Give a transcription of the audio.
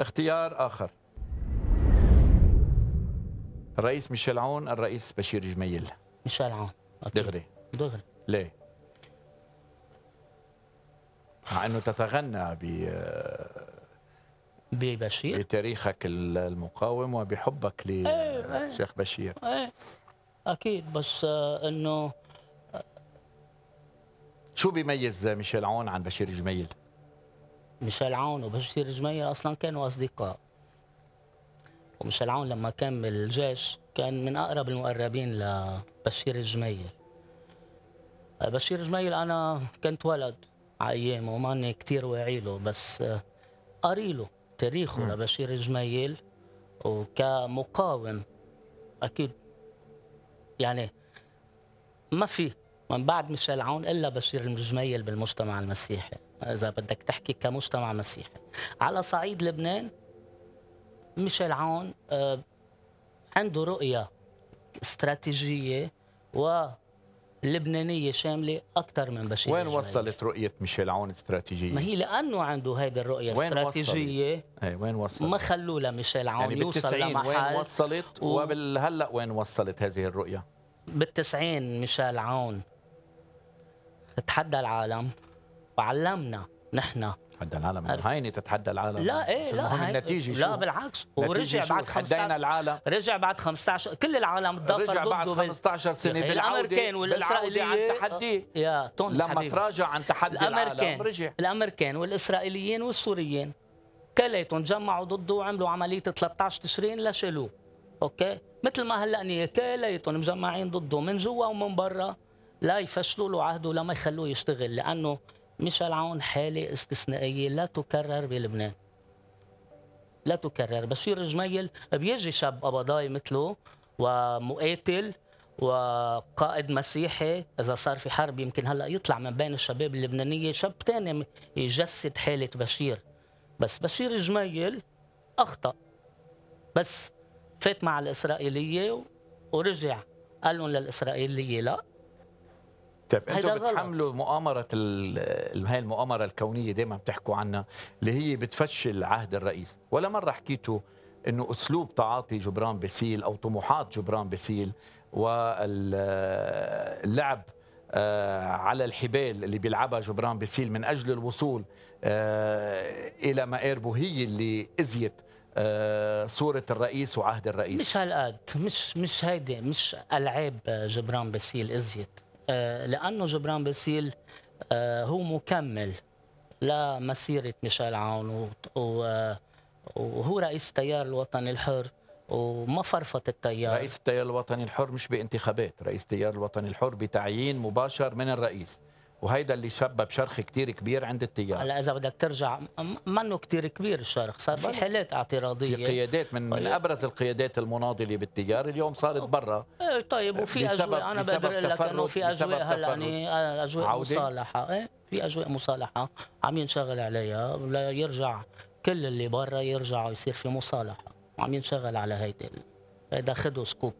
اختيار آخر الرئيس ميشيل عون الرئيس بشير جميل ميشيل عون أكيد. دغري دغري ليه؟ مع انه تتغنى ب ببشير بتاريخك المقاوم وبحبك للشيخ إيه، إيه. بشير ايه اكيد بس آه، انه آه، شو بيميز ميشيل عون عن بشير جميل؟ ميشيل عون وبشير جميل أصلا كانوا أصدقاء وميشيل عون لما كان بالجيش كان من أقرب المقربين لبشير جميل بشير جميل أنا كنت ولد على أيامه وماني كثير واعي له بس قاري له تاريخه لبشير جميل وكمقاوم أكيد يعني ما في من بعد ميشيل عون إلا بشير الجميل بالمجتمع المسيحي اذا بدك تحكي كمجتمع مسيحي على صعيد لبنان ميشيل عون آه، عنده رؤيه استراتيجيه و لبنانية شاملة أكثر من بشير وين وصلت رؤية ميشيل عون استراتيجية؟ ما هي لأنه عنده هيدي الرؤية وين استراتيجية وصلت؟ ايه وين وصلت؟ ما خلوا لميشيل عون يعني يوصل لمحل وين وصلت و... وبالهلا وين وصلت هذه الرؤية؟ بالتسعين ميشيل عون تحدى العالم وعلمنا نحن تحدى العالم هيني تتحدى العالم لا ايه لا النتيجه لا بالعكس ورجع بعد 15 العالم رجع بعد 15 كل العالم تضافر رجع بعد 15 سنه إيه، بالامريكان والاسرائيليين عن تحدي يا طن لما حبيبي. تراجع عن تحدي الامريكان العالم رجع الامريكان والاسرائيليين والسوريين كليتهم جمعوا ضده وعملوا عمليه 13 تشرين لشالوه اوكي مثل ما هلا نيه كليتهم مجمعين ضده من جوا ومن برا لا يفشلوا له عهده لما يخلوه يشتغل لانه ميشيل عون حالة استثنائية لا تكرر بلبنان لا تكرر بشير جميل بيجي شاب قبضاي مثله ومقاتل وقائد مسيحي اذا صار في حرب يمكن هلا يطلع من بين الشباب اللبنانيه شاب ثاني يجسد حاله بشير بس بشير جميل اخطا بس فات مع الاسرائيليه ورجع قال لهم للاسرائيليه لا طيب انتوا بتحملوا مؤامره هاي المؤامره الكونيه دائما بتحكوا عنها اللي هي بتفشل عهد الرئيس ولا مره حكيتوا انه اسلوب تعاطي جبران باسيل او طموحات جبران باسيل واللعب آه، على الحبال اللي بيلعبها جبران باسيل من اجل الوصول آه، الى مآربه هي اللي اذيت آه، صورة الرئيس وعهد الرئيس مش هالقد مش مش هيدي مش ألعاب جبران باسيل اذيت آه، لانه جبران باسيل آه، هو مكمل لمسيره ميشيل عون آه، وهو رئيس التيار الوطني الحر وما فرفت التيار رئيس التيار الوطني الحر مش بانتخابات رئيس التيار الوطني الحر بتعيين مباشر من الرئيس وهيدا اللي سبب شرخ كتير كبير عند التيار هلا اذا بدك ترجع منه كتير كبير الشرخ صار في حالات اعتراضيه في قيادات من, من طيب. ابرز القيادات المناضله بالتيار اليوم صارت برا ايه طيب وفي اجواء انا بقدر اقول لك انه في اجواء هلا يعني آه، اجواء مصالحه ايه في اجواء مصالحه عم ينشغل عليها ليرجع كل اللي برا يرجعوا يصير في مصالحه وعم ينشغل على هيدي هيدا خدوا سكوب